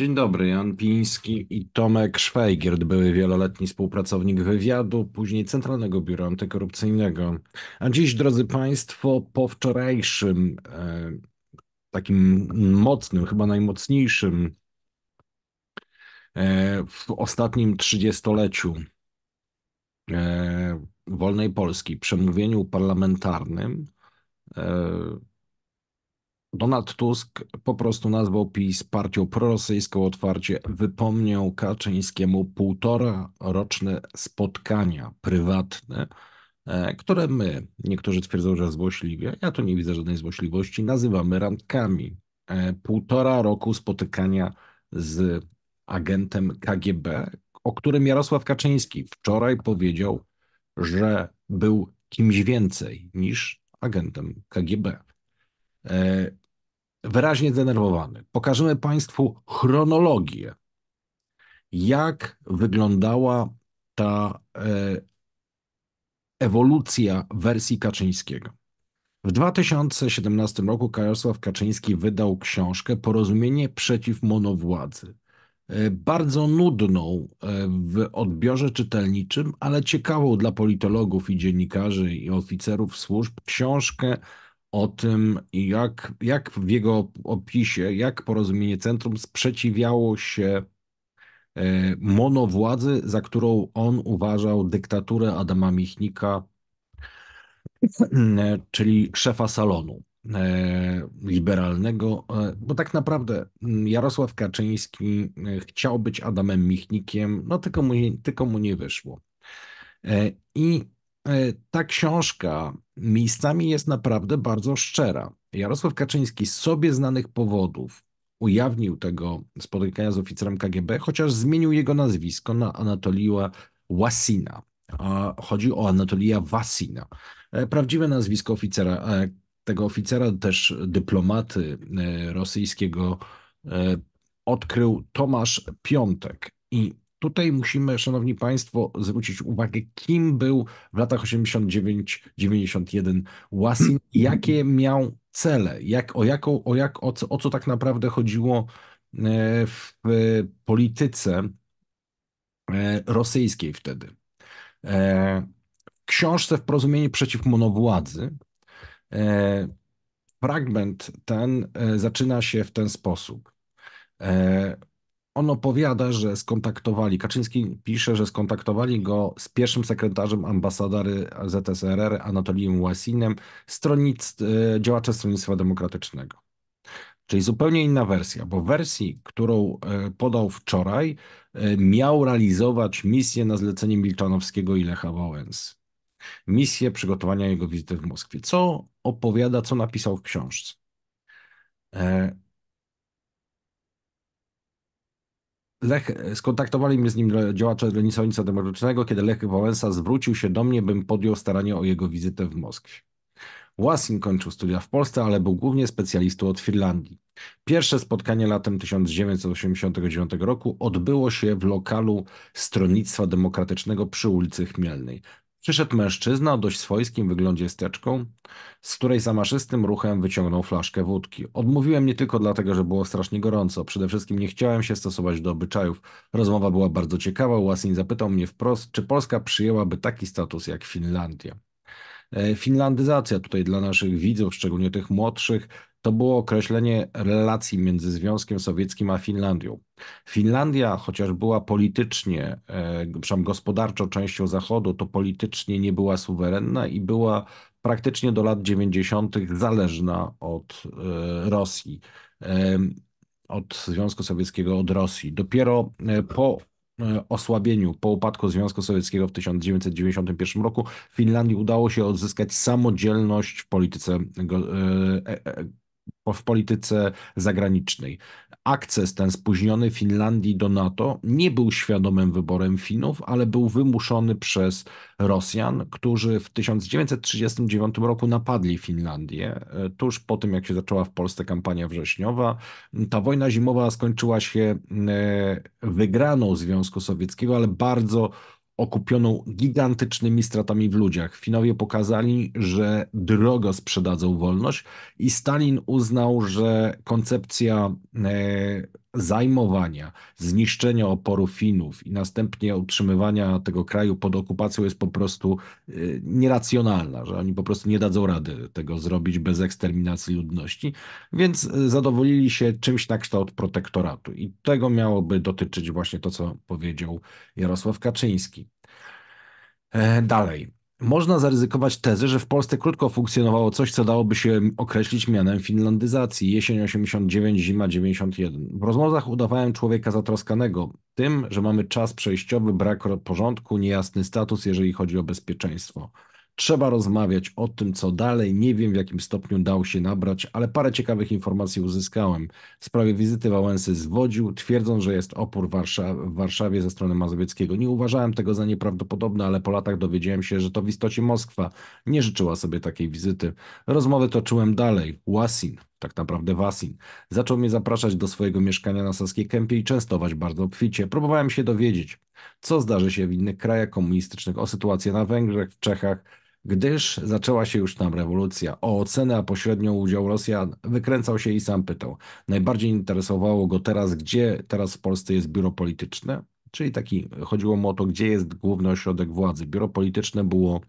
Dzień dobry, Jan Piński i Tomek Szwajgierd, były wieloletni współpracownik wywiadu, później Centralnego Biura Antykorupcyjnego. A dziś, drodzy Państwo, po wczorajszym, e, takim mocnym, chyba najmocniejszym e, w ostatnim trzydziestoleciu e, wolnej Polski przemówieniu parlamentarnym, e, Donald Tusk po prostu nazwał PiS partią prorosyjską otwarcie, wypomniał Kaczyńskiemu półtora roczne spotkania prywatne, e, które my, niektórzy twierdzą, że złośliwie, ja tu nie widzę żadnej złośliwości, nazywamy randkami. E, półtora roku spotykania z agentem KGB, o którym Jarosław Kaczyński wczoraj powiedział, że był kimś więcej niż agentem KGB. E, wyraźnie zdenerwowany. Pokażemy Państwu chronologię, jak wyglądała ta e, ewolucja wersji Kaczyńskiego. W 2017 roku Jarosław Kaczyński wydał książkę Porozumienie przeciw monowładzy. E, bardzo nudną e, w odbiorze czytelniczym, ale ciekawą dla politologów i dziennikarzy i oficerów służb książkę o tym, jak, jak w jego opisie, jak porozumienie centrum sprzeciwiało się e, monowładzy, za którą on uważał dyktaturę Adama Michnika, e, czyli szefa salonu e, liberalnego, bo tak naprawdę mm, Jarosław Kaczyński chciał być Adamem Michnikiem, no tylko mu, tylko mu nie wyszło. I ta książka miejscami jest naprawdę bardzo szczera. Jarosław Kaczyński z sobie znanych powodów ujawnił tego spotykania z oficerem KGB, chociaż zmienił jego nazwisko na Anatolia Łasina. Chodzi o Anatolija Wasina. E, prawdziwe nazwisko oficera, e, tego oficera, też dyplomaty e, rosyjskiego, odkrył Tomasz Piątek. I Tutaj musimy, Szanowni Państwo, zwrócić uwagę, kim był w latach 89-91 Łasin, jakie miał cele, jak, o, jaką, o, jak, o co, o co tak naprawdę chodziło e, w polityce e, rosyjskiej wtedy. E, w książce w porozumieniu przeciw monowładzy fragment ten zaczyna się w ten sposób on opowiada, że skontaktowali, Kaczyński pisze, że skontaktowali go z pierwszym sekretarzem ambasadary ZSRR Anatolijem Łasinem, stronnic, e, działacza Stronnictwa Demokratycznego. Czyli zupełnie inna wersja, bo w wersji, którą e, podał wczoraj, e, miał realizować misję na zlecenie Milczanowskiego i Lecha Wałęsy. Misję przygotowania jego wizyty w Moskwie. Co opowiada, co napisał w książce. Lech, skontaktowali mnie z nim działacze Renisonisa Demokratycznego, kiedy Lech Wałęsa zwrócił się do mnie, bym podjął staranie o jego wizytę w Moskwie. Łasin kończył studia w Polsce, ale był głównie specjalistą od Finlandii. Pierwsze spotkanie latem 1989 roku odbyło się w lokalu Stronnictwa Demokratycznego przy ulicy Chmielnej. Przyszedł mężczyzna o dość swojskim wyglądzie steczką, z której zamaszystym ruchem wyciągnął flaszkę wódki. Odmówiłem nie tylko dlatego, że było strasznie gorąco. Przede wszystkim nie chciałem się stosować do obyczajów. Rozmowa była bardzo ciekawa. Łasin zapytał mnie wprost, czy Polska przyjęłaby taki status jak Finlandia. E, finlandyzacja tutaj dla naszych widzów, szczególnie tych młodszych, to było określenie relacji między Związkiem Sowieckim a Finlandią. Finlandia, chociaż była politycznie, e, przynajmniej gospodarczo częścią Zachodu, to politycznie nie była suwerenna i była praktycznie do lat 90. zależna od e, Rosji, od Związku Sowieckiego, od Rosji. Dopiero e, po osłabieniu, po upadku Związku Sowieckiego w 1991 roku Finlandii udało się odzyskać samodzielność w polityce w polityce zagranicznej. Akces ten spóźniony Finlandii do NATO nie był świadomym wyborem Finów, ale był wymuszony przez Rosjan, którzy w 1939 roku napadli Finlandię. E, tuż po tym, jak się zaczęła w Polsce kampania wrześniowa, ta wojna zimowa skończyła się e, wygraną Związku Sowieckiego, ale bardzo okupioną gigantycznymi stratami w ludziach. Finowie pokazali, że drogo sprzedadzą wolność i Stalin uznał, że koncepcja e, zajmowania, zniszczenia oporu Finów i następnie utrzymywania tego kraju pod okupacją jest po prostu y, nieracjonalna, że oni po prostu nie dadzą rady tego zrobić bez eksterminacji ludności, więc y, zadowolili się czymś na kształt protektoratu i tego miałoby dotyczyć właśnie to, co powiedział Jarosław Kaczyński. E, dalej można zaryzykować tezę, że w Polsce krótko funkcjonowało coś, co dałoby się określić mianem finlandyzacji. Jesień 89, zima 91. W rozmowach udawałem człowieka zatroskanego tym, że mamy czas przejściowy, brak porządku, niejasny status, jeżeli chodzi o bezpieczeństwo. Trzeba rozmawiać o tym, co dalej. Nie wiem, w jakim stopniu dał się nabrać, ale parę ciekawych informacji uzyskałem. W sprawie wizyty Wałęsy zwodził, twierdząc, że jest opór w Warszawie ze strony Mazowieckiego. Nie uważałem tego za nieprawdopodobne, ale po latach dowiedziałem się, że to w istocie Moskwa nie życzyła sobie takiej wizyty. Rozmowy toczyłem dalej. Łasin, tak naprawdę Wasin. Zaczął mnie zapraszać do swojego mieszkania na Saskiej Kępie i częstować bardzo obficie. Próbowałem się dowiedzieć, co zdarzy się w innych krajach komunistycznych, o sytuację na Węgrzech, w Czechach, gdyż zaczęła się już tam rewolucja. O ocenę, a pośrednio udział Rosjan wykręcał się i sam pytał. Najbardziej interesowało go teraz, gdzie teraz w Polsce jest biuro polityczne, czyli taki, chodziło mu o to, gdzie jest główny ośrodek władzy. Biuro polityczne było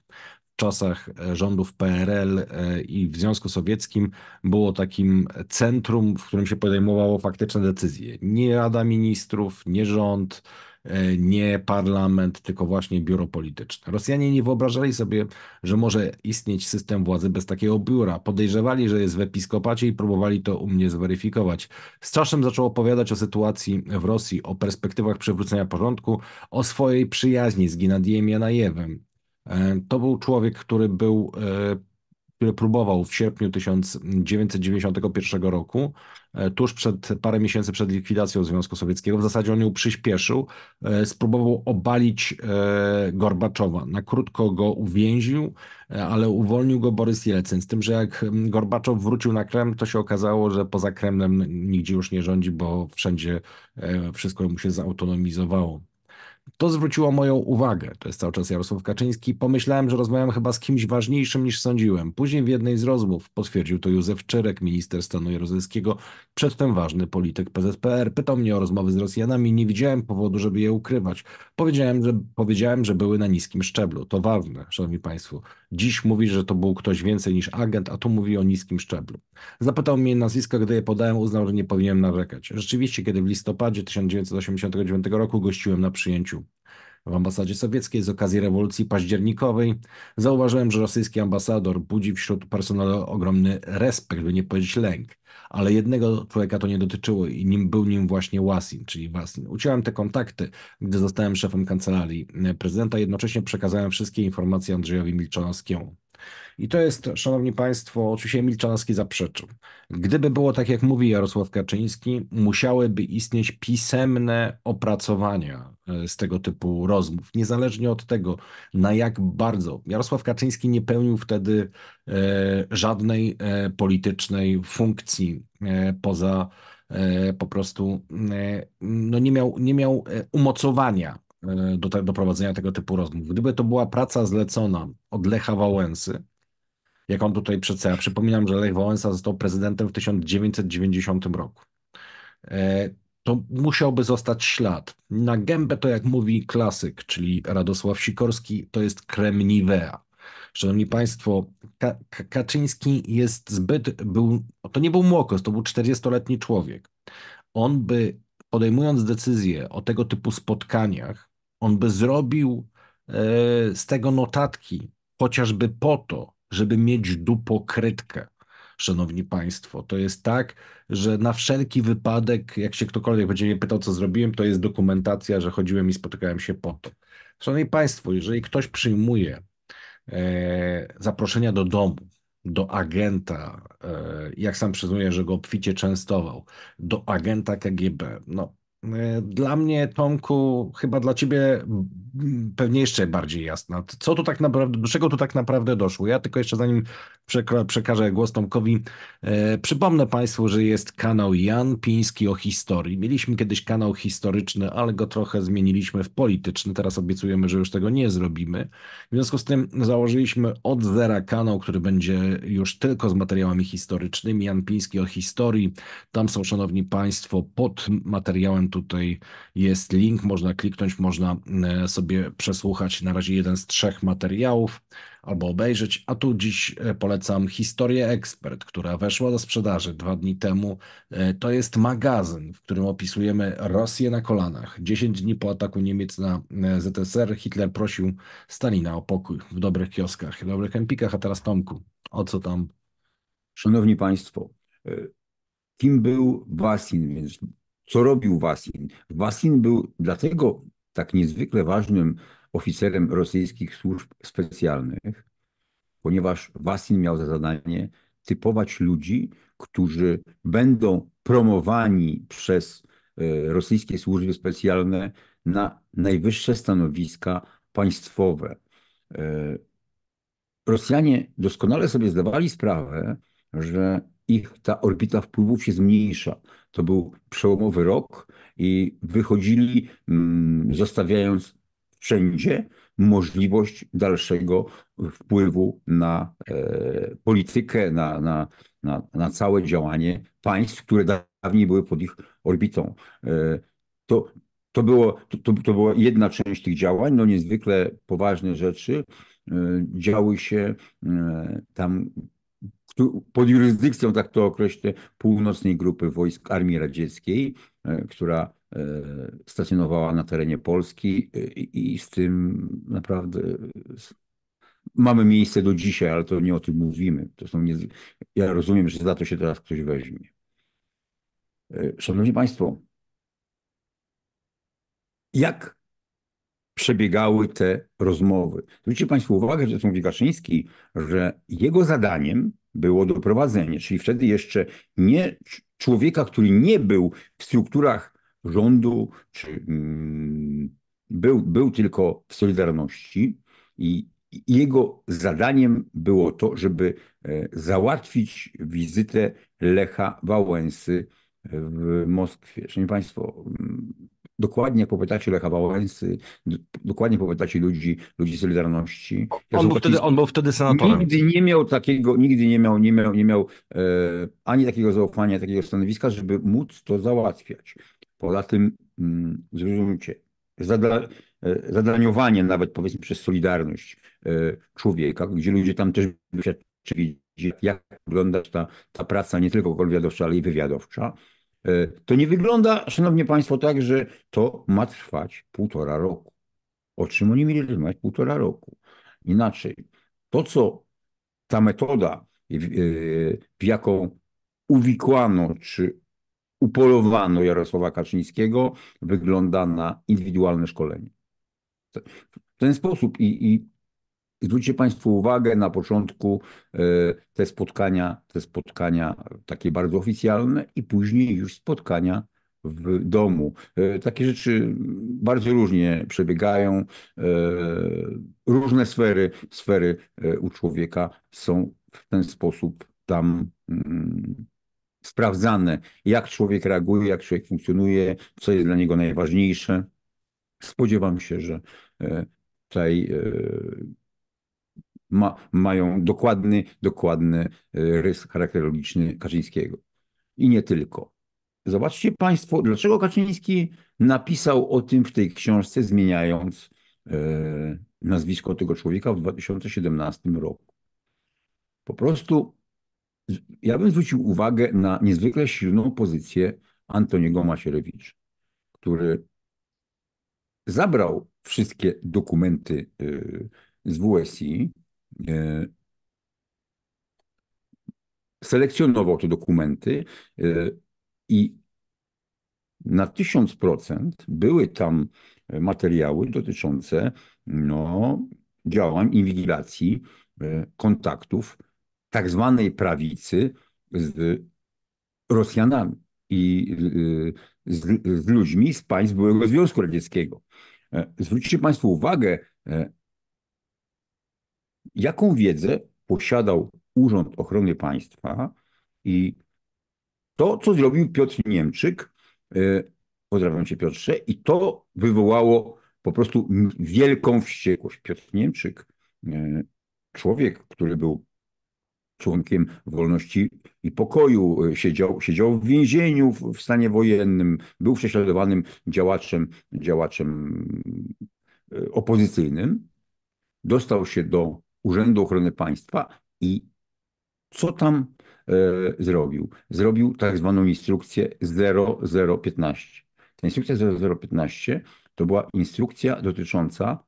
w czasach e, rządów PRL e, i w Związku Sowieckim było takim centrum, w którym się podejmowało faktyczne decyzje. Nie Rada Ministrów, nie rząd, E, nie parlament, tylko właśnie biuro polityczne. Rosjanie nie wyobrażali sobie, że może istnieć system władzy bez takiego biura. Podejrzewali, że jest w episkopacie i próbowali to u mnie zweryfikować. Z czasem zaczął opowiadać o sytuacji w Rosji, o perspektywach przywrócenia porządku, o swojej przyjaźni z Gennadijem Janajewem. E, to był człowiek, który był e, który próbował w sierpniu 1991 roku, e, tuż przed parę miesięcy przed likwidacją Związku Sowieckiego, w zasadzie on ją przyspieszył, e, spróbował obalić e, Gorbaczowa. Na krótko go uwięził, ale uwolnił go Borys Jelcyn. Z tym, że jak Gorbaczow wrócił na Kreml, to się okazało, że poza Kremlem nigdzie już nie rządzi, bo wszędzie wszystko mu się zautonomizowało. To zwróciło moją uwagę, to jest cały czas Jarosław Kaczyński. Pomyślałem, że rozmawiam chyba z kimś ważniejszym niż sądziłem. Później w jednej z rozmów potwierdził to Józef Czerek, minister stanu jaruzelskiego, przedtem ważny polityk PZPR. Pytał mnie o rozmowy z Rosjanami, nie widziałem powodu, żeby je ukrywać. Powiedziałem, że, powiedziałem, że były na niskim szczeblu. To ważne, szanowni państwo. Dziś mówi, że to był ktoś więcej niż agent, a tu mówi o niskim szczeblu. Zapytał mnie nazwisko, gdy je podałem, uznał, że nie powinienem narzekać. Rzeczywiście, kiedy w listopadzie 1989 roku gościłem na przyjęciu w ambasadzie sowieckiej z okazji rewolucji październikowej zauważyłem, że rosyjski ambasador budzi wśród personelu ogromny respekt, by nie powiedzieć lęk. Ale jednego człowieka to nie dotyczyło i nim był nim właśnie Łasin, czyli Wasin. Uciąłem te kontakty, gdy zostałem szefem kancelarii prezydenta, jednocześnie przekazałem wszystkie informacje Andrzejowi Milczanowskiemu. I to jest, szanowni państwo, oczywiście Milczanowski zaprzeczył. Gdyby było tak, jak mówi Jarosław Kaczyński, musiałyby istnieć pisemne opracowania e, z tego typu rozmów, niezależnie od tego, na jak bardzo. Jarosław Kaczyński nie pełnił wtedy e, żadnej e, politycznej funkcji poza po prostu no nie, miał, nie miał umocowania E, do, te, do prowadzenia tego typu rozmów. Gdyby to była praca zlecona od Lecha Wałęsy, jak on tutaj przedstawia, przypominam, że Lech Wałęsa został prezydentem w 1990 roku, e, to musiałby zostać ślad. Na gębę to, jak mówi klasyk, czyli Radosław Sikorski, to jest kremniwea. Szanowni Państwo, Ka Kaczyński jest zbyt, był, to nie był młokos, to był 40-letni człowiek. On by podejmując decyzję o tego typu spotkaniach, on by zrobił e, z tego notatki, chociażby po to, żeby mieć dupokrytkę. Szanowni Państwo, to jest tak, że na wszelki wypadek, jak się ktokolwiek będzie mnie pytał, co zrobiłem, to jest dokumentacja, że chodziłem i spotykałem się po to. Szanowni Państwo, jeżeli ktoś przyjmuje e, zaproszenia do domu, do agenta, e, jak sam przyznaję, że go obficie częstował, do agenta KGB, no dla mnie, Tomku, chyba dla ciebie pewnie jeszcze bardziej jasna. Co tu tak naprawdę, do czego tu tak naprawdę doszło? Ja tylko jeszcze zanim przekażę głos Tomkowi, e, przypomnę Państwu, że jest kanał Jan Piński o historii. Mieliśmy kiedyś kanał historyczny, ale go trochę zmieniliśmy w polityczny. Teraz obiecujemy, że już tego nie zrobimy. W związku z tym założyliśmy od zera kanał, który będzie już tylko z materiałami historycznymi. Jan Piński o historii. Tam są, Szanowni Państwo, pod materiałem tutaj jest link, można kliknąć, można e, sobie przesłuchać na razie jeden z trzech materiałów albo obejrzeć. A tu dziś e, polecam Historię Ekspert, która weszła do sprzedaży dwa dni temu. E, to jest magazyn, w którym opisujemy Rosję na kolanach. 10 dni po ataku Niemiec na ZSR Hitler prosił Stalina o pokój w dobrych kioskach, w dobrych empikach, a teraz Tomku, o co tam? Szanowni Państwo, kim był Wasin, więc co robił Wasin? Wasin był dlatego tak niezwykle ważnym oficerem rosyjskich służb specjalnych, ponieważ Wasin miał za zadanie typować ludzi, którzy będą promowani przez e, rosyjskie służby specjalne na najwyższe stanowiska państwowe. E, Rosjanie doskonale sobie zdawali sprawę, że ich ta orbita wpływów się zmniejsza. To był przełomowy rok i wychodzili, mm, zostawiając wszędzie możliwość dalszego wpływu na e, politykę, na, na, na, na całe działanie państw, które dawniej były pod ich orbitą. E, to, to, było, to, to była jedna część tych działań, no niezwykle poważne rzeczy e, działy się tam, pod jurysdykcją, tak to określę, północnej grupy wojsk Armii Radzieckiej, e, która e, stacjonowała na terenie Polski e, i z tym naprawdę mamy miejsce do dzisiaj, ale to nie o tym mówimy. To są nie... Ja rozumiem, że za to się teraz ktoś weźmie. Szanowni Państwo, jak przebiegały te rozmowy. Zwróćcie Państwo uwagę, że mówi Gaszyński, że jego zadaniem było doprowadzenie, czyli wtedy jeszcze nie człowieka, który nie był w strukturach rządu, czy mm, był, był tylko w Solidarności i jego zadaniem było to, żeby e, załatwić wizytę Lecha Wałęsy w Moskwie. Szanowni Państwo, mm, dokładnie jak po Lecha Wałęsy, dokładnie po pytacie ludzi, ludzi Solidarności. Ja on, był wtedy, z... on był wtedy senatorem. Nigdy nie miał takiego, nigdy nie miał, nie miał, nie miał e, ani takiego zaufania, takiego stanowiska, żeby móc to załatwiać. Poza tym, mm, zrozumcie, e, zadaniowanie nawet powiedzmy przez Solidarność e, człowieka, gdzie ludzie tam też doświadczyli, jak wygląda ta, ta praca nie tylko wywiadowcza, ale i wywiadowcza, E, to nie wygląda, szanowni państwo, tak, że to ma trwać półtora roku. O czym oni mieli rozmawiać półtora roku? Inaczej, to co ta metoda, e, w jaką uwikłano czy upolowano Jarosława Kaczyńskiego, wygląda na indywidualne szkolenie. W ten sposób i, i i zwróćcie Państwo uwagę na początku e, te spotkania, te spotkania takie bardzo oficjalne i później już spotkania w domu. E, takie rzeczy bardzo różnie przebiegają. E, różne sfery, sfery u człowieka są w ten sposób tam mm, sprawdzane, jak człowiek reaguje, jak człowiek funkcjonuje, co jest dla niego najważniejsze. Spodziewam się, że tutaj ma, mają dokładny, dokładny e, rys charakterologiczny Kaczyńskiego. I nie tylko. Zobaczcie Państwo, dlaczego Kaczyński napisał o tym w tej książce, zmieniając e, nazwisko tego człowieka w 2017 roku. Po prostu ja bym zwrócił uwagę na niezwykle silną pozycję Antoniego Macierewicza, który zabrał wszystkie dokumenty e, z WSI, E, selekcjonował te dokumenty e, i na 1000% były tam materiały dotyczące no, działań inwigilacji, e, kontaktów tak zwanej prawicy z Rosjanami i z, z ludźmi z państw byłego Związku Radzieckiego. Zwróćcie Państwo uwagę, jaką wiedzę posiadał Urząd Ochrony Państwa i to, co zrobił Piotr Niemczyk, e, pozdrawiam cię Piotrze, i to wywołało po prostu wielką wściekłość. Piotr Niemczyk, e, człowiek, który był członkiem wolności i pokoju, e, siedział, siedział w więzieniu w stanie wojennym, był prześladowanym działaczem, działaczem opozycyjnym, dostał się do Urzędu Ochrony Państwa i co tam e, zrobił? Zrobił tak zwaną instrukcję 0015. Ta instrukcja 0015 to była instrukcja dotycząca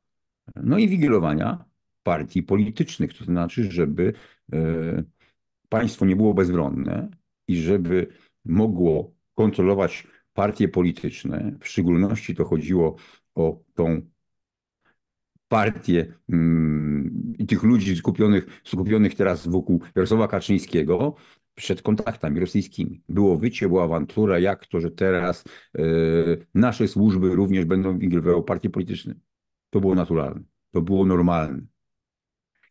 no, inwigilowania partii politycznych, to znaczy, żeby e, państwo nie było bezbronne i żeby mogło kontrolować partie polityczne, w szczególności to chodziło o tą partię mm, i tych ludzi skupionych, skupionych teraz wokół Jarosława Kaczyńskiego przed kontaktami rosyjskimi. Było wycie, była awantura, jak to, że teraz e, nasze służby również będą ingerowały partie polityczne. To było naturalne, to było normalne.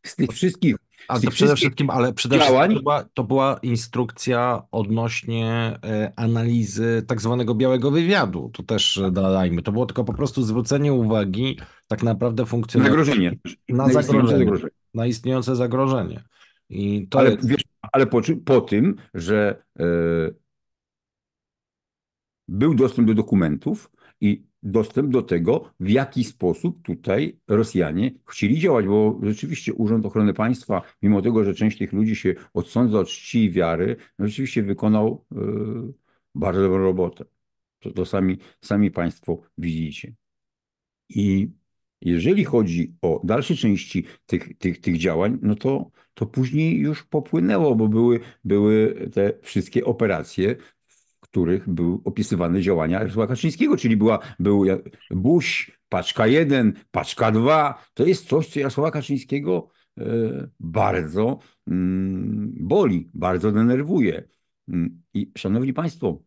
Z tych wszystkich a to przede wszystkim, ale przede działań... wszystkim to była, to była, instrukcja odnośnie e, analizy tak zwanego białego wywiadu. To też e, dodajmy. To było tylko po prostu zwrócenie uwagi tak naprawdę funkcjonariuszy zagrożenie. na, na zagrożenie, zagrożenie, na istniejące zagrożenie. I to ale, jest... wiesz, ale po, po, tym, że e, był dostęp do dokumentów i dostęp do tego, w jaki sposób tutaj Rosjanie chcieli działać, bo rzeczywiście Urząd Ochrony Państwa, mimo tego, że część tych ludzi się odsądza od czci i wiary, no rzeczywiście wykonał y, bardzo dobrą robotę. To, to sami, sami Państwo widzicie. I jeżeli chodzi o dalsze części tych, tych, tych działań, no to, to później już popłynęło, bo były, były te wszystkie operacje których był opisywane działania Jarosława Kaczyńskiego, czyli była, był Buś, paczka 1, paczka 2. To jest coś, co Jarosława Kaczyńskiego e, bardzo mm, boli, bardzo denerwuje. Mm, I szanowni państwo,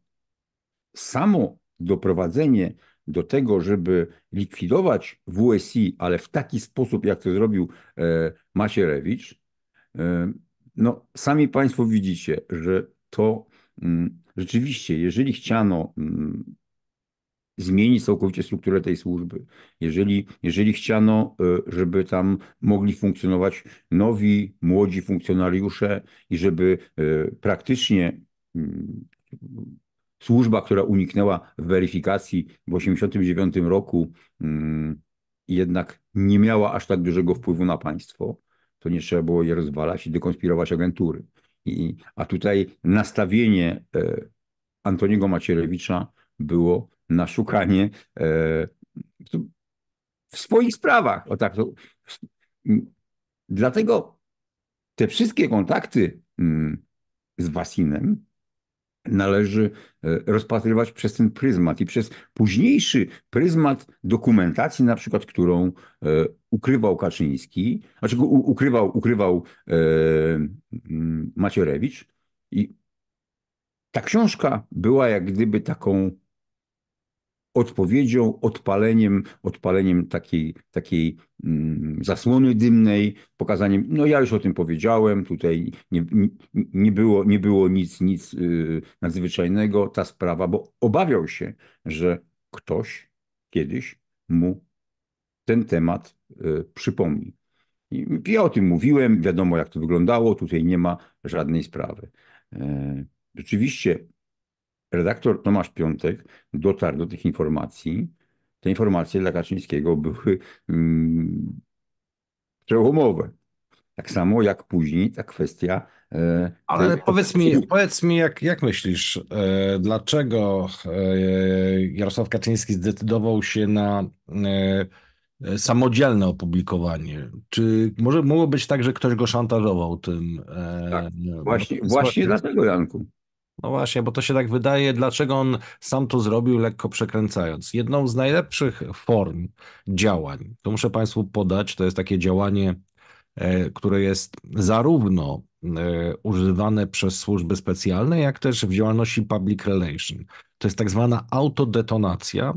samo doprowadzenie do tego, żeby likwidować WSI, ale w taki sposób, jak to zrobił e, Macierewicz, e, no sami państwo widzicie, że to mm, Rzeczywiście, jeżeli chciano mm, zmienić całkowicie strukturę tej służby, jeżeli, jeżeli chciano, y, żeby tam mogli funkcjonować nowi, młodzi funkcjonariusze i żeby y, praktycznie mm, służba, która uniknęła weryfikacji w 1989 roku, mm, jednak nie miała aż tak dużego wpływu na państwo, to nie trzeba było je rozwalać i dekonspirować agentury. I, a tutaj nastawienie e, Antoniego Macierewicza było na szukanie e, w swoich sprawach. O tak, dlatego te wszystkie kontakty z Wasinem należy e, rozpatrywać przez ten pryzmat i przez późniejszy pryzmat dokumentacji, na przykład, którą e, ukrywał Kaczyński, znaczy ukrywał, ukrywał e, mm, Macierewicz. I ta książka była jak gdyby taką odpowiedzią, odpaleniem, odpaleniem takiej, takiej mm, zasłony dymnej, pokazaniem, no ja już o tym powiedziałem, tutaj nie, nie, było, nie było nic, nic y, nadzwyczajnego, ta sprawa, bo obawiał się, że ktoś kiedyś mu ten temat y, przypomni. Ja o tym mówiłem, wiadomo jak to wyglądało, tutaj nie ma żadnej sprawy. E, rzeczywiście redaktor Tomasz Piątek dotarł do tych informacji. Te informacje dla Kaczyńskiego były mm, przełomowe. Tak samo jak później ta kwestia. E, Ale powiedz mi, powiedz mi jak, jak myślisz, e, dlaczego e, Jarosław Kaczyński zdecydował się na samodzielne opublikowanie? Czy może mogło być tak, że ktoś go szantażował tym? Tak, no, właśnie, no, właśnie dlatego, Janku. No właśnie, bo to się tak wydaje, dlaczego on sam to zrobił, lekko przekręcając. Jedną z najlepszych form działań, to muszę Państwu podać, to jest takie działanie, e, które jest zarówno e, używane przez służby specjalne, jak też w działalności public relation. To jest tak zwana autodetonacja,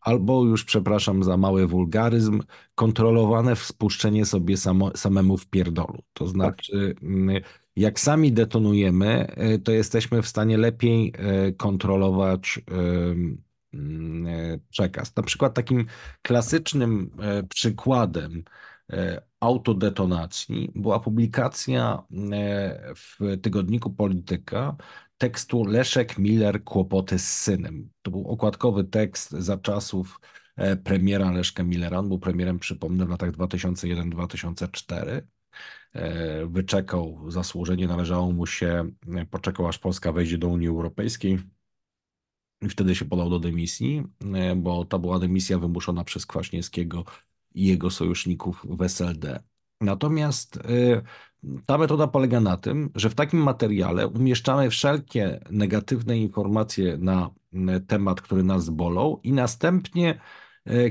albo już przepraszam za mały wulgaryzm, kontrolowane wspuszczenie sobie samo, samemu w pierdolu. To tak. znaczy. Tak jak sami detonujemy, e, to jesteśmy w stanie lepiej e, kontrolować e, mm, przekaz. Na przykład takim klasycznym przykładem autodetonacji była publikacja w tygodniku Polityka tekstu Leszek Miller Kłopoty z synem. To był okładkowy tekst za czasów premiera Leszka Millera. On był premierem, przypomnę, w latach 2001-2004. E, wyczekał zasłużenie, należało mu się, e, poczekał aż Polska wejdzie do Unii Europejskiej i wtedy się podał do dymisji, e, bo ta była dymisja wymuszona przez Kwaśniewskiego i jego sojuszników w SLD. Natomiast ta metoda polega na tym, że w takim materiale umieszczamy wszelkie negatywne informacje na temat, który nas bolą, i następnie,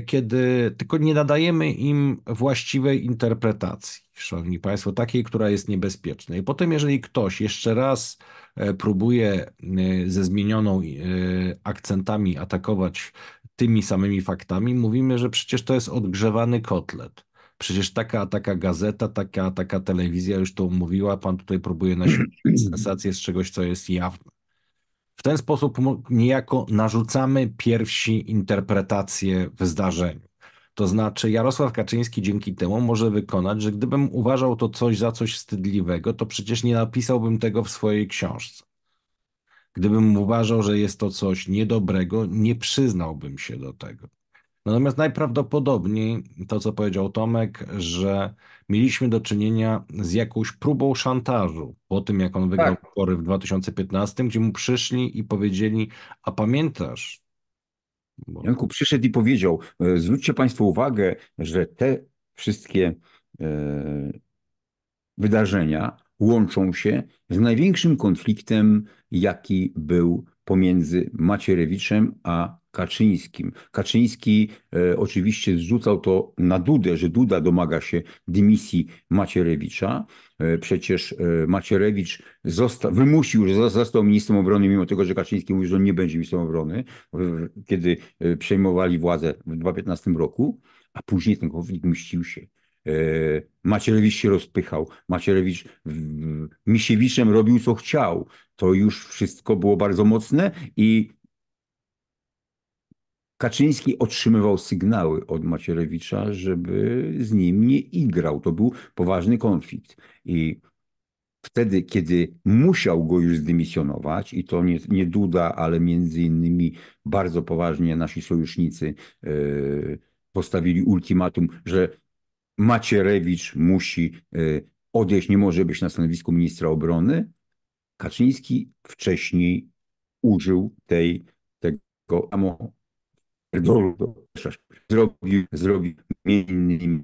kiedy tylko nie nadajemy im właściwej interpretacji szanowni państwo, takiej, która jest niebezpieczna. I potem, jeżeli ktoś jeszcze raz e, próbuje e, ze zmienioną e, akcentami atakować tymi samymi faktami, mówimy, że przecież to jest odgrzewany kotlet. Przecież taka, taka gazeta, taka, taka telewizja już to mówiła, pan tutaj próbuje naświetlić sensację z czegoś, co jest jawne. W ten sposób niejako narzucamy pierwsi interpretację w zdarzeniu. To znaczy, Jarosław Kaczyński dzięki temu może wykonać, że gdybym uważał to coś za coś wstydliwego, to przecież nie napisałbym tego w swojej książce. Gdybym uważał, że jest to coś niedobrego, nie przyznałbym się do tego. Natomiast najprawdopodobniej to, co powiedział Tomek, że mieliśmy do czynienia z jakąś próbą szantażu po tym, jak on wygrał tak. w 2015, gdzie mu przyszli i powiedzieli: A pamiętasz, Janku przyszedł i powiedział: e, Zwróćcie Państwo uwagę, że te wszystkie e, wydarzenia łączą się z największym konfliktem, jaki był pomiędzy Macierewiczem a Kaczyńskim. Kaczyński e, oczywiście zrzucał to na Dudę, że Duda domaga się dymisji Macierewicza. E, przecież e, Macierewicz zosta- wymusił, że został ministrem obrony, mimo tego, że Kaczyński mówił, że on nie będzie ministrem obrony, kiedy e, przejmowali władzę w 2015 roku, a później ten konflikt mścił się. E, Macierewicz się rozpychał, Macierewicz Misiewiczem robił co chciał. To już wszystko było bardzo mocne i Kaczyński otrzymywał sygnały od Macierewicza, żeby z nim nie igrał. To był poważny konflikt. I wtedy, kiedy musiał go już zdymisjonować, i to nie, nie Duda, ale między innymi bardzo poważnie nasi sojusznicy yy, postawili ultimatum, że Macierewicz musi yy, odejść, nie może być na stanowisku ministra obrony. Kaczyński wcześniej użył tej, tego samo zrobił, zrobił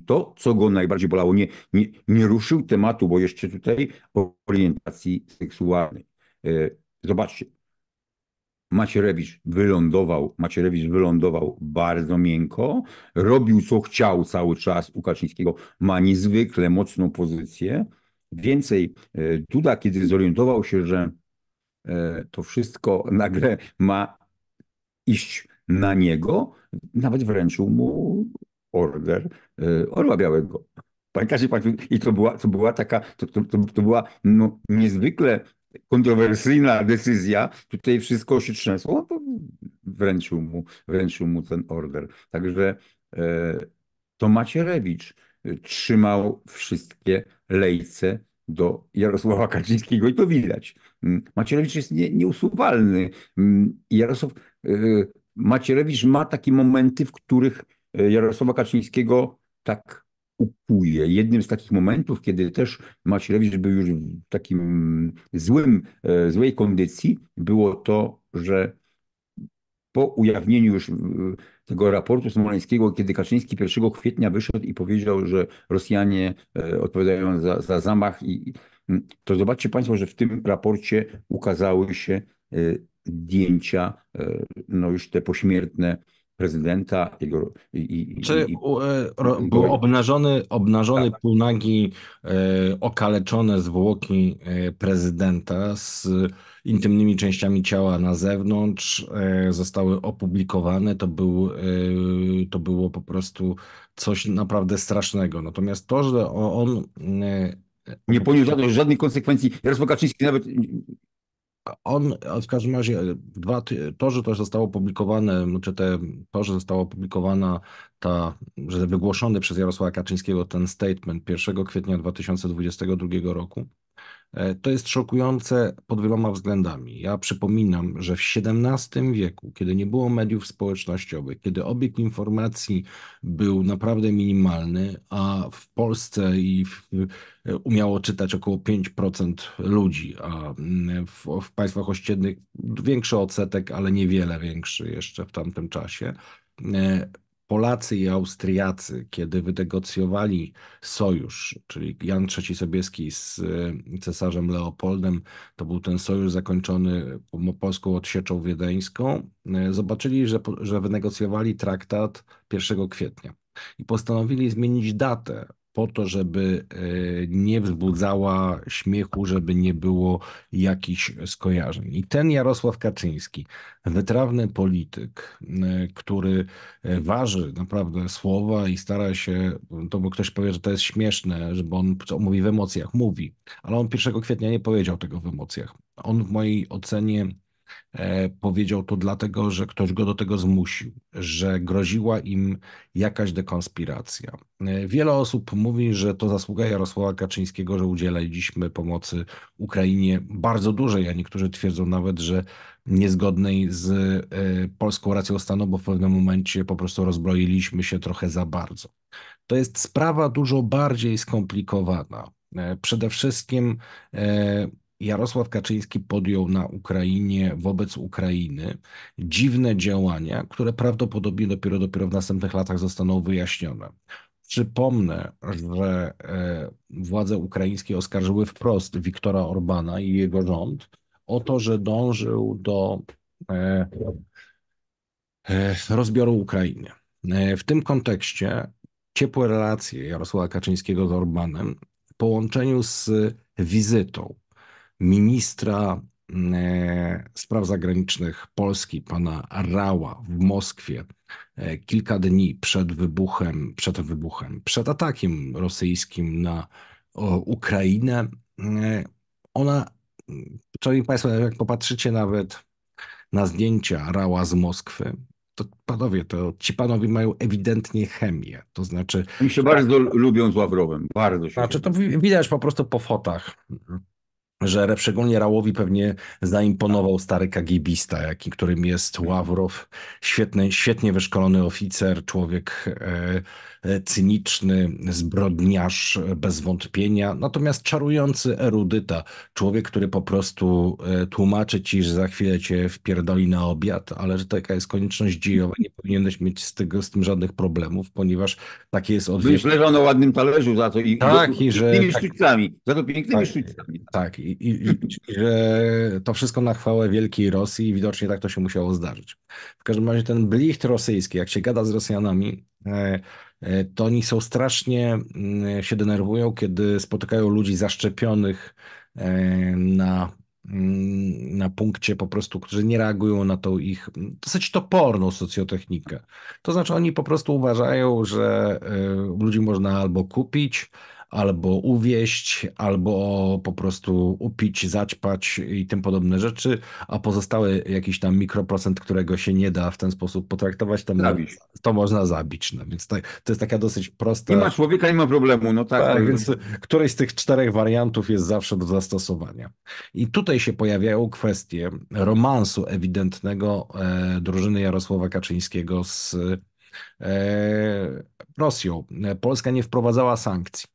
to, co go najbardziej bolało. Nie, nie, nie ruszył tematu, bo jeszcze tutaj o orientacji seksualnej. E, zobaczcie, Macierewicz wylądował, Macierewicz wylądował bardzo miękko, robił co chciał cały czas u Kaczyńskiego, ma niezwykle mocną pozycję. Więcej, e, Duda, kiedy zorientował się, że e, to wszystko nagle ma iść na niego, nawet wręczył mu order y, Orła Białego. Pamiętacie Państwo, i to była, to była taka, to, to, to była no, niezwykle kontrowersyjna decyzja, tutaj wszystko się trzęsło, to wręczył mu, wręczył mu ten order. Także e, to Macierewicz y, trzymał wszystkie lejce do Jarosława Kaczyńskiego i to widać. Mm, Macierewicz jest nie, nieusuwalny. Mm, Jarosław y, Macierewicz ma takie momenty, w których e, Jarosława Kaczyńskiego tak upuje. Jednym z takich momentów, kiedy też Macierewicz był już w takim złym, e, złej kondycji, było to, że po ujawnieniu już e, tego raportu smoleńskiego, kiedy Kaczyński 1 kwietnia wyszedł i powiedział, że Rosjanie odpowiadają za, za zamach, i, to zobaczcie Państwo, że w tym raporcie ukazały się zdjęcia, e, no już te pośmiertne prezydenta, jego... I, Czy i, e, i, był obnażony, obnażony tak. półnagi, e, okaleczone zwłoki prezydenta z intymnymi częściami ciała na zewnątrz, zostały opublikowane, to, był, to było po prostu coś naprawdę strasznego. Natomiast to, że on... Nie poniósł żadnych konsekwencji. Jarosław Kaczyński nawet on w każdym razie e, dwa, to, że to zostało opublikowane, czy znaczy te, to, że została opublikowana ta, że wygłoszony przez Jarosława Kaczyńskiego ten statement 1 kwietnia 2022 roku, E, to jest szokujące pod wieloma względami. Ja przypominam, że w XVII wieku, kiedy nie było mediów społecznościowych, kiedy obieg informacji był naprawdę minimalny, a w Polsce i w, e, umiało czytać około 5% ludzi, a mm, w, w państwach ościennych większy odsetek, ale niewiele większy jeszcze w tamtym czasie e, Polacy i Austriacy, kiedy wynegocjowali sojusz, czyli Jan III Sobieski z e, cesarzem Leopoldem, to był ten sojusz zakończony polską odsieczą wiedeńską, e, zobaczyli, że, że wynegocjowali traktat 1 kwietnia i postanowili zmienić datę po to, żeby e, nie wzbudzała śmiechu, żeby nie było jakichś skojarzeń. I ten Jarosław Kaczyński, wytrawny polityk, e, który e, waży naprawdę słowa i stara się, to bo ktoś powie, że to jest śmieszne, żeby on co mówi w emocjach, mówi, ale on 1 kwietnia nie powiedział tego w emocjach. On w mojej ocenie E, powiedział to dlatego, że ktoś go do tego zmusił, że groziła im jakaś dekonspiracja. E, wiele osób mówi, że to zasługa Jarosława Kaczyńskiego, że udzielaliśmy pomocy Ukrainie bardzo dużej, a niektórzy twierdzą nawet, że niezgodnej z e, polską racją stanu, bo w pewnym momencie po prostu rozbroiliśmy się trochę za bardzo. To jest sprawa dużo bardziej skomplikowana. Przede wszystkim Jarosław Kaczyński podjął na Ukrainie wobec Ukrainy dziwne działania, które prawdopodobnie dopiero, dopiero w następnych latach zostaną wyjaśnione. Przypomnę, że e, władze ukraińskie oskarżyły wprost Wiktora Orbana i jego rząd o to, że dążył do e, e, rozbioru Ukrainy. W tym kontekście ciepłe relacje Jarosława Kaczyńskiego z Orbanem w połączeniu z wizytą ministra mm, e, spraw zagranicznych Polski, pana Rała w Moskwie, e, kilka dni przed wybuchem, przed wybuchem, przed atakiem rosyjskim na Ukrainę, e, ona, szanowni państwo, jak popatrzycie nawet na zdjęcia Rała z Moskwy, to panowie, to ci panowie mają ewidentnie chemię. To znaczy. Mi się bardzo lubią z Ławrowem, bardzo się. Znaczy, to widać po prostu po fotach że szczególnie Rałowi pewnie zaimponował stary kagibista, jaki, którym jest Ławrow. Świetny, świetnie wyszkolony oficer, człowiek e, e, cyniczny, zbrodniarz bez wątpienia, natomiast czarujący erudyta, człowiek, który po prostu e, tłumaczy ci, że za chwilę cię wpierdoli na obiad, ale że taka jest konieczność dziejowa, nie powinieneś mieć z, tego, z tym żadnych problemów, ponieważ takie jest odwieźć. Byłeś leżał na ładnym talerzu za to i tak, i, i że, pięknymi tak, za to pięknymi tak, tak i Tak, i, i, że to wszystko na chwałę wielkiej Rosji i widocznie tak to się musiało zdarzyć. W każdym razie ten blicht rosyjski, jak się gada z Rosjanami, e, e, to oni są strasznie, mm, się denerwują, kiedy spotykają ludzi zaszczepionych e, na mm, na punkcie po prostu, którzy nie reagują na tą ich dosyć toporną socjotechnikę. To znaczy oni po prostu uważają, że ludzi można albo kupić, albo uwieść, albo po prostu upić, zaćpać i tym podobne rzeczy, a pozostały jakiś tam mikroprocent, którego się nie da w ten sposób potraktować, to, można, to można zabić. No, więc to, tak, to jest taka dosyć prosta... Nie ma człowieka, nie ma problemu. No tak, tak, tak więc któryś z tych czterech wariantów jest zawsze do zastosowania. I tutaj się pojawiają kwestie romansu ewidentnego e, drużyny Jarosława Kaczyńskiego z e, Rosją. Polska nie wprowadzała sankcji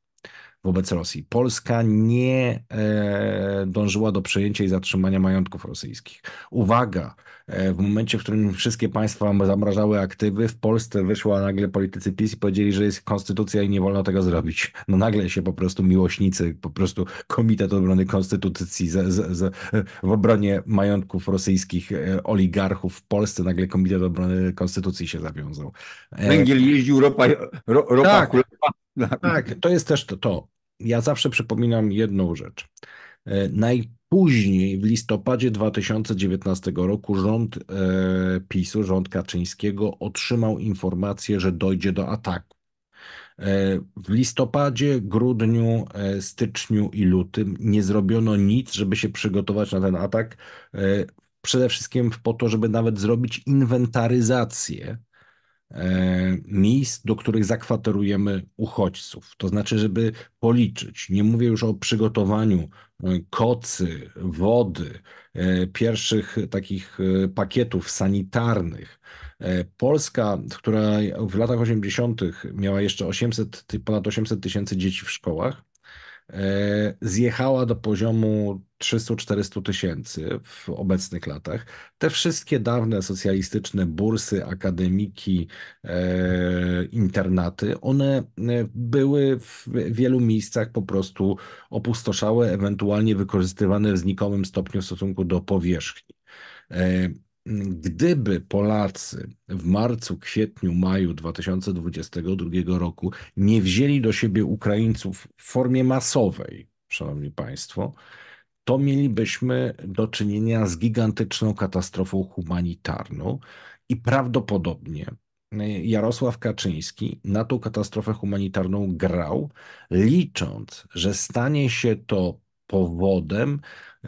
wobec Rosji. Polska nie e, dążyła do przejęcia i zatrzymania majątków rosyjskich. Uwaga, e, w momencie, w którym wszystkie państwa zamrażały aktywy, w Polsce wyszła nagle politycy PiS i powiedzieli, że jest konstytucja i nie wolno tego zrobić. No nagle się po prostu miłośnicy, po prostu Komitet Obrony Konstytucji z, z, z, w obronie majątków rosyjskich e, oligarchów w Polsce, nagle Komitet Obrony Konstytucji się zawiązał. Węgiel jeździł, ropa, ro, ropa tak. Tak, to jest też to. to ja zawsze przypominam jedną rzecz. E, najpóźniej w listopadzie 2019 roku rząd e, PiSu, rząd Kaczyńskiego otrzymał informację, że dojdzie do ataku. E, w listopadzie, grudniu, styczniu i lutym nie zrobiono nic, żeby się przygotować na ten atak. Przede wszystkim po to, żeby nawet zrobić inwentaryzację E, miejsc, do których zakwaterujemy uchodźców. To znaczy, żeby policzyć. Nie mówię już o przygotowaniu e, kocy, wody, e, pierwszych takich pakietów sanitarnych. Polska, która w latach 80. miała jeszcze 800, ponad 800 tysięcy dzieci w szkołach, E, zjechała do poziomu 300-400 tysięcy w obecnych latach. Te wszystkie dawne socjalistyczne bursy, akademiki, e, internaty, one e, były w wielu miejscach po prostu opustoszałe, ewentualnie wykorzystywane w znikomym stopniu w stosunku do powierzchni gdyby Polacy w marcu, kwietniu, maju 2022 roku nie wzięli do siebie Ukraińców w formie masowej, szanowni państwo, to mielibyśmy do czynienia z gigantyczną katastrofą humanitarną i prawdopodobnie Jarosław Kaczyński na tą katastrofę humanitarną grał, licząc, że stanie się to powodem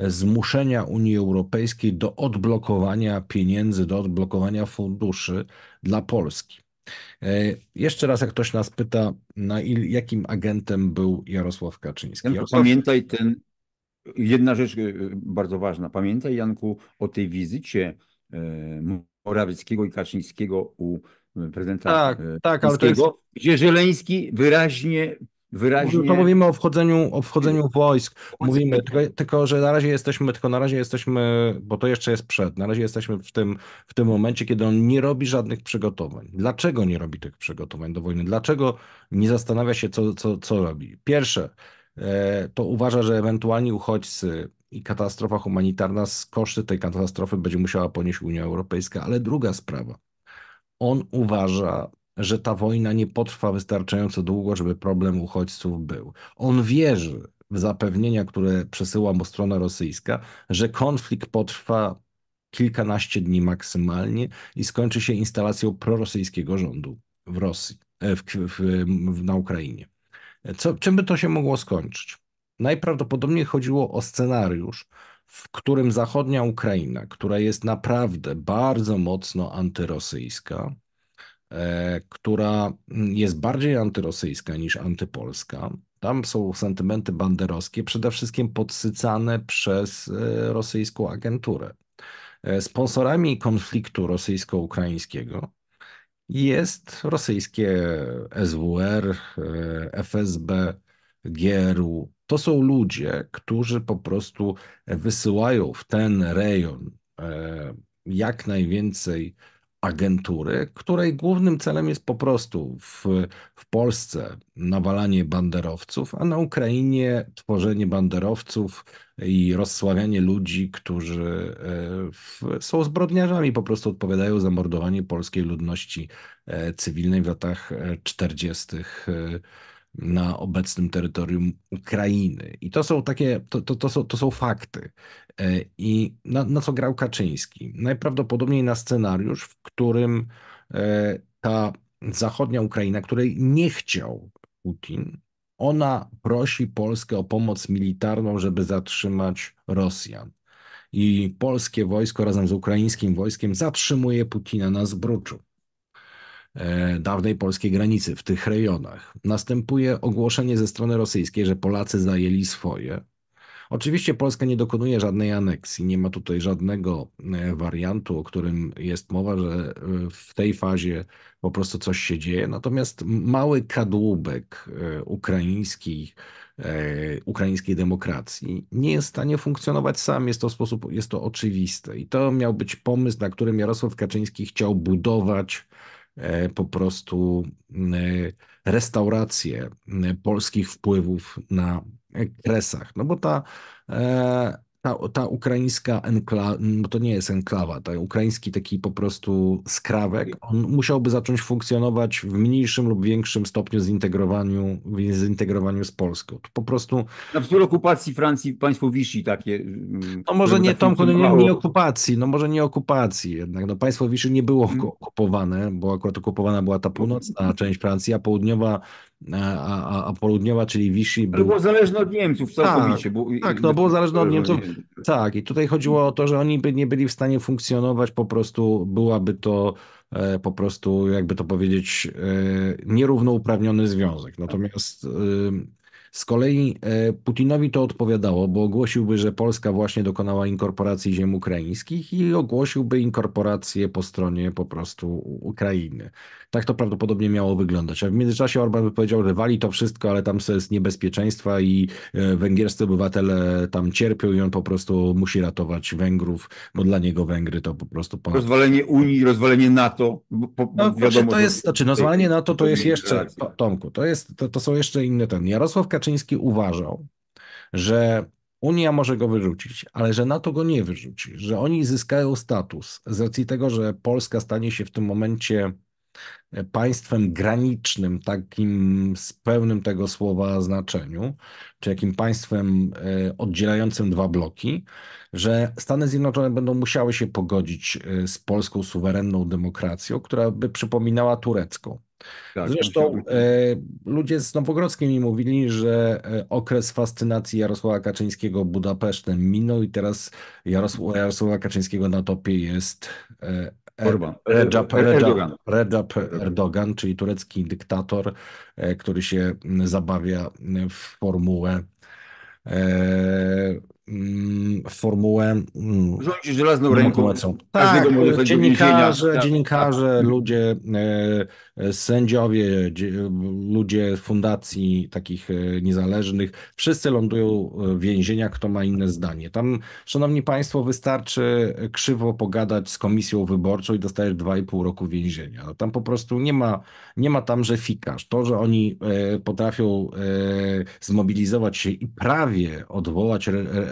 zmuszenia Unii Europejskiej do odblokowania pieniędzy, do odblokowania funduszy dla Polski. E, jeszcze raz, jak ktoś nas pyta, na il, jakim agentem był Jarosław Kaczyński? Pamiętaj ten, jedna rzecz e, bardzo ważna. Pamiętaj, Janku, o tej wizycie e, Morawieckiego i Kaczyńskiego u prezydenta tak, tak, to jest... gdzie Żeleński wyraźnie wyraźnie. to mówimy o wchodzeniu, o wchodzeniu wojsk. Mówimy tylko, tylko, że na razie jesteśmy, tylko na razie jesteśmy, bo to jeszcze jest przed, na razie jesteśmy w tym, w tym momencie, kiedy on nie robi żadnych przygotowań. Dlaczego nie robi tych przygotowań do wojny? Dlaczego nie zastanawia się, co, co, co robi? Pierwsze, e, to uważa, że ewentualni uchodźcy i katastrofa humanitarna z koszty tej katastrofy będzie musiała ponieść Unia Europejska, ale druga sprawa. On uważa, że ta wojna nie potrwa wystarczająco długo, żeby problem uchodźców był. On wierzy w zapewnienia, które przesyła mu strona rosyjska, że konflikt potrwa kilkanaście dni maksymalnie i skończy się instalacją prorosyjskiego rządu w Rosji, e, w, w, w, na Ukrainie. Co, czym by to się mogło skończyć? Najprawdopodobniej chodziło o scenariusz, w którym zachodnia Ukraina, która jest naprawdę bardzo mocno antyrosyjska, E, która mm, jest bardziej antyrosyjska niż antypolska. Tam są sentymenty banderowskie, przede wszystkim podsycane przez e, rosyjską agenturę. E, sponsorami konfliktu rosyjsko-ukraińskiego jest rosyjskie SWR, FSB, GRU. To są ludzie, którzy po prostu wysyłają w ten rejon jak najwięcej agentury, której głównym celem jest po prostu w, w Polsce nawalanie banderowców, a na Ukrainie tworzenie banderowców i rozsławianie ludzi, którzy e, w, są zbrodniarzami, po prostu odpowiadają za mordowanie polskiej ludności e, cywilnej w latach 40. E, na obecnym terytorium Ukrainy. I to są takie, to, to, to, są, to są fakty. E, I na, na co grał Kaczyński? Najprawdopodobniej na scenariusz, w którym e, ta zachodnia Ukraina, której nie chciał Putin, ona prosi Polskę o pomoc militarną, żeby zatrzymać Rosjan. I polskie wojsko razem z ukraińskim wojskiem zatrzymuje Putina na zbruczu. E, dawnej polskiej granicy, w tych rejonach. Następuje ogłoszenie ze strony rosyjskiej, że Polacy zajęli swoje. Oczywiście Polska nie dokonuje żadnej aneksji, nie ma tutaj żadnego e, wariantu, o którym jest mowa, że e, w tej fazie po prostu coś się dzieje. Natomiast mały kadłubek ukraińskiej demokracji nie jest w stanie funkcjonować sam. Jest to sposób, jest to oczywiste. I to miał być pomysł, na którym Jarosław Kaczyński chciał budować E, po prostu e, restaurację e, polskich wpływów na Kresach. No bo ta ta, ta ukraińska enklawa, bo to nie jest enklawa, ten ukraiński taki po prostu skrawek, on musiałby zacząć funkcjonować w mniejszym lub większym stopniu zintegrowaniu, zintegrowaniu z Polską. To po prostu... Na no, wzór okupacji Francji państwo Wisi takie... Mm, no może nie, tak Tomku, no nie, nie okupacji, no może nie okupacji jednak, no państwo Wiszy nie było mhm. okupowane, bo akurat okupowana była ta północna mhm. część Francji, a południowa a, a południowa, czyli Wisi... Był... Tak, tak, było zależne od Niemców całkowicie. Bo... Tak, no było zależne od Niemców. Tak, i tutaj chodziło o to, że oni by nie byli w stanie funkcjonować, po prostu byłaby to e, po prostu, jakby to powiedzieć, e, nierównouprawniony związek. Natomiast e, z kolei e, Putinowi to odpowiadało, bo ogłosiłby, że Polska właśnie dokonała inkorporacji ziem ukraińskich i ogłosiłby inkorporację po stronie po prostu Ukrainy. Tak to prawdopodobnie miało wyglądać. A w międzyczasie Orban by powiedział, że wali to wszystko, ale tam jest niebezpieczeństwa i e, węgierscy obywatele tam cierpią i on po prostu musi ratować Węgrów, bo dla niego Węgry to po prostu ponad... Rozwalenie Unii, rozwalenie NATO. Bo, bo no, wiadomo, to jest, znaczy, rozwalenie NATO to jest jeszcze, Tomku, to, jest, to, to są jeszcze inne ten. Jarosław Kaczyński uważał, że Unia może go wyrzucić, ale że NATO go nie wyrzuci, że oni zyskają status z racji tego, że Polska stanie się w tym momencie państwem granicznym, takim z pełnym tego słowa znaczeniu, czy jakim państwem e, oddzielającym dwa bloki, że Stany Zjednoczone będą musiały się pogodzić e, z polską suwerenną demokracją, która by przypominała turecką. Tak, Zresztą e, ludzie z Nowogrodzkiej mi mówili, że okres fascynacji Jarosława Kaczyńskiego Budapesztem minął i teraz Jarosława Kaczyńskiego na topie jest Orban. E, Recep, Erdogan. Recep Erdogan, czyli turecki dyktator, e, który się zabawia w formułę e, Mm, formułę. Mm, Rządzi żelazną ręką. Tak, dziennikarze, tak. dziennikarze tak. ludzie, e, sędziowie, ludzie fundacji takich e, niezależnych, wszyscy lądują e, w więzieniach, kto ma inne zdanie. Tam, szanowni państwo, wystarczy krzywo pogadać z komisją wyborczą i dostajesz 2,5 roku więzienia. No tam po prostu nie ma, nie ma tam, że fikasz. To, że oni potrafią zmobilizować się i prawie odwołać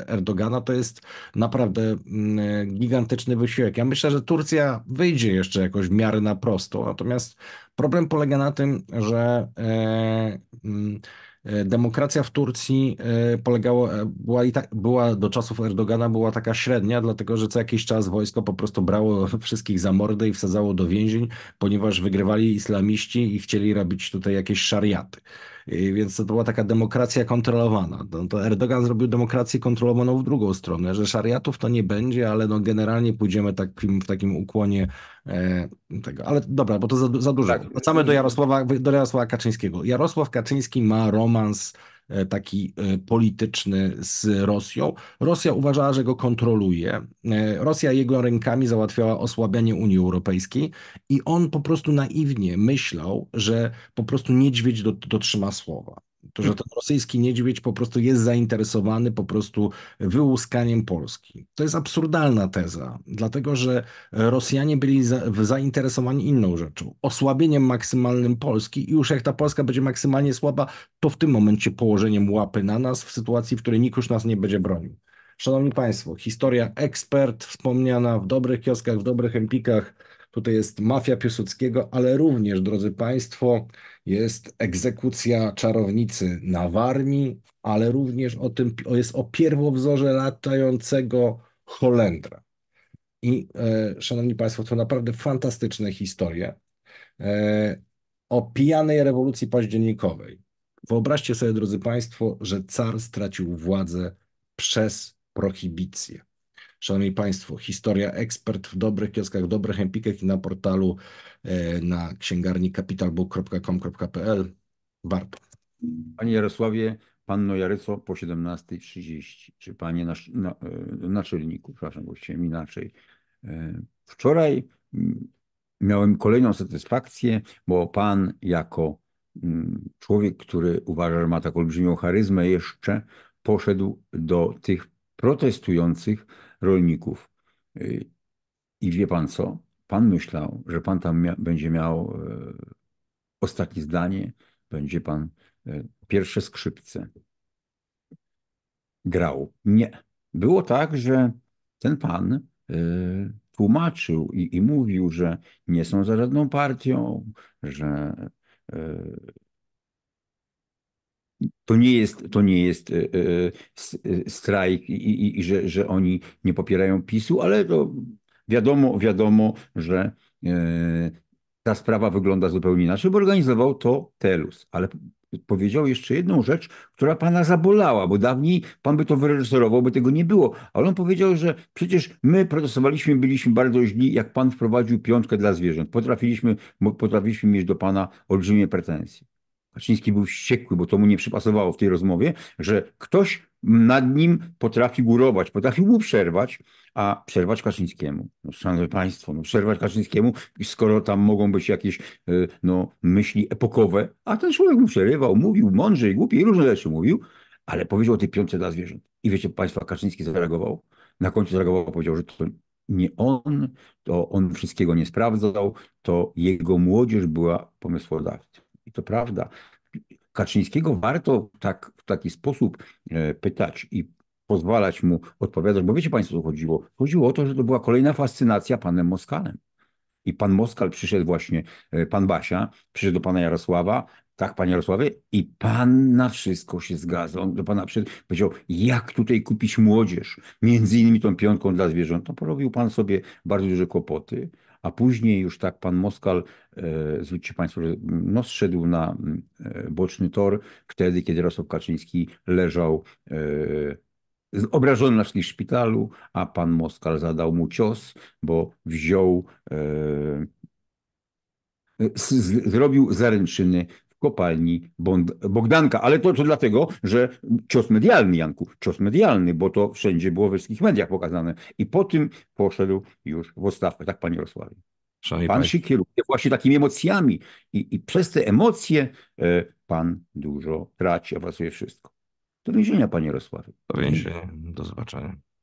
Erdogana, to jest naprawdę mm, gigantyczny wysiłek. Ja myślę, że Turcja wyjdzie jeszcze jakoś w miarę na prosto, natomiast problem polega na tym, że e, mm, e, demokracja w Turcji e, polegała, była, i tak, była do czasów Erdogana była taka średnia, dlatego że co jakiś czas wojsko po prostu brało wszystkich za mordę i wsadzało do więzień, ponieważ wygrywali islamiści i chcieli robić tutaj jakieś szariaty. Więc to była taka demokracja kontrolowana. No to Erdogan zrobił demokrację kontrolowaną w drugą stronę, że szariatów to nie będzie, ale no generalnie pójdziemy takim, w takim ukłonie e, tego. Ale dobra, bo to za, za dużo. Tak. Wracamy do Jarosława, do Jarosława Kaczyńskiego. Jarosław Kaczyński ma romans E, taki e, polityczny z Rosją. Rosja uważała, że go kontroluje. E, Rosja jego rękami załatwiała osłabianie Unii Europejskiej i on po prostu naiwnie myślał, że po prostu niedźwiedź dotrzyma słowa. To, że ten rosyjski niedźwiedź po prostu jest zainteresowany po prostu wyłuskaniem Polski. To jest absurdalna teza, dlatego że Rosjanie byli zainteresowani inną rzeczą, osłabieniem maksymalnym Polski i już jak ta Polska będzie maksymalnie słaba, to w tym momencie położeniem łapy na nas w sytuacji, w której nikt już nas nie będzie bronił. Szanowni Państwo, historia ekspert wspomniana w dobrych kioskach, w dobrych empikach, Tutaj jest mafia Piłsudskiego, ale również, drodzy Państwo, jest egzekucja czarownicy na Warmii, ale również o tym, jest o pierwowzorze latającego Holendra. I e, szanowni Państwo, to naprawdę fantastyczne historie e, o pijanej rewolucji październikowej. Wyobraźcie sobie, drodzy Państwo, że car stracił władzę przez prohibicję. Szanowni Państwo, historia ekspert w dobrych kioskach, dobrych empikach i na portalu e, na księgarni kapitalbook.com.pl. Warto. Panie Jarosławie, Pan Nojaryco po 17.30, czy Panie nasz, na, e, naczelniku, przepraszam, właściwie inaczej. E, wczoraj miałem kolejną satysfakcję, bo Pan jako człowiek, który uważa, że ma taką olbrzymią charyzmę jeszcze, poszedł do tych protestujących rolników. Y, I wie pan co? Pan myślał, że pan tam mia będzie miał e, ostatnie zdanie, będzie pan e, pierwsze skrzypce grał. Nie. Było tak, że ten pan e, tłumaczył i, i mówił, że nie są za żadną partią, że to nie jest, to nie jest e, e, e, strajk i, i, i że, że oni nie popierają PiSu, ale to wiadomo, wiadomo, że ta sprawa wygląda zupełnie inaczej, bo organizował to Telus. Ale powiedział jeszcze jedną rzecz, która pana zabolała, bo dawniej pan by to wyreżyserował, by tego nie było. Ale on powiedział, że przecież my protestowaliśmy, byliśmy bardzo źli, jak pan wprowadził piątkę dla zwierząt. Potrafiliśmy, potrafiliśmy mieć do pana olbrzymie pretensje. Kaczyński był wściekły, bo to mu nie przypasowało w tej rozmowie, że ktoś nad nim potrafi górować, potrafi mu przerwać, a przerwać Kaczyńskiemu. No, szanowni Państwo, no, przerwać Kaczyńskiemu, skoro tam mogą być jakieś y, no, myśli epokowe, a ten człowiek mu przerywał, mówił mądrze i głupi i różne rzeczy mówił, ale powiedział o tej piątce dla zwierząt. I wiecie Państwo, Kaczyński zareagował. Na końcu zareagował, powiedział, że to nie on, to on wszystkiego nie sprawdzał, to jego młodzież była pomysłodawcą. I to prawda. Kaczyńskiego warto tak, w taki sposób e, pytać i pozwalać mu odpowiadać, bo wiecie Państwo, o co chodziło? Chodziło o to, że to była kolejna fascynacja panem Moskalem. I pan Moskal przyszedł właśnie, e, pan Basia, przyszedł do pana Jarosława, tak, panie Jarosławie, i pan na wszystko się zgadza. On do pana przyszedł, powiedział, jak tutaj kupić młodzież, między innymi tą piątką dla zwierząt. No, porobił pan sobie bardzo duże kłopoty a później już tak pan Moskal, e, zwróćcie Państwo, że no, zszedł na e, boczny tor wtedy, kiedy Jarosław Kaczyński leżał e, obrażony na wszystkich szpitalu, a pan Moskal zadał mu cios, bo wziął, zrobił zaręczyny kopalni Bogdanka. Ale to, to dlatego, że cios medialny, Janku, cios medialny, bo to wszędzie było we wszystkich mediach pokazane. I po tym poszedł już w odstawkę, tak panie Rosławie? pan się kieruje właśnie takimi emocjami i, i przez te emocje y, pan dużo traci, a wszystko. Do więzienia, panie Rosławie? Do więzienia. Do zobaczenia.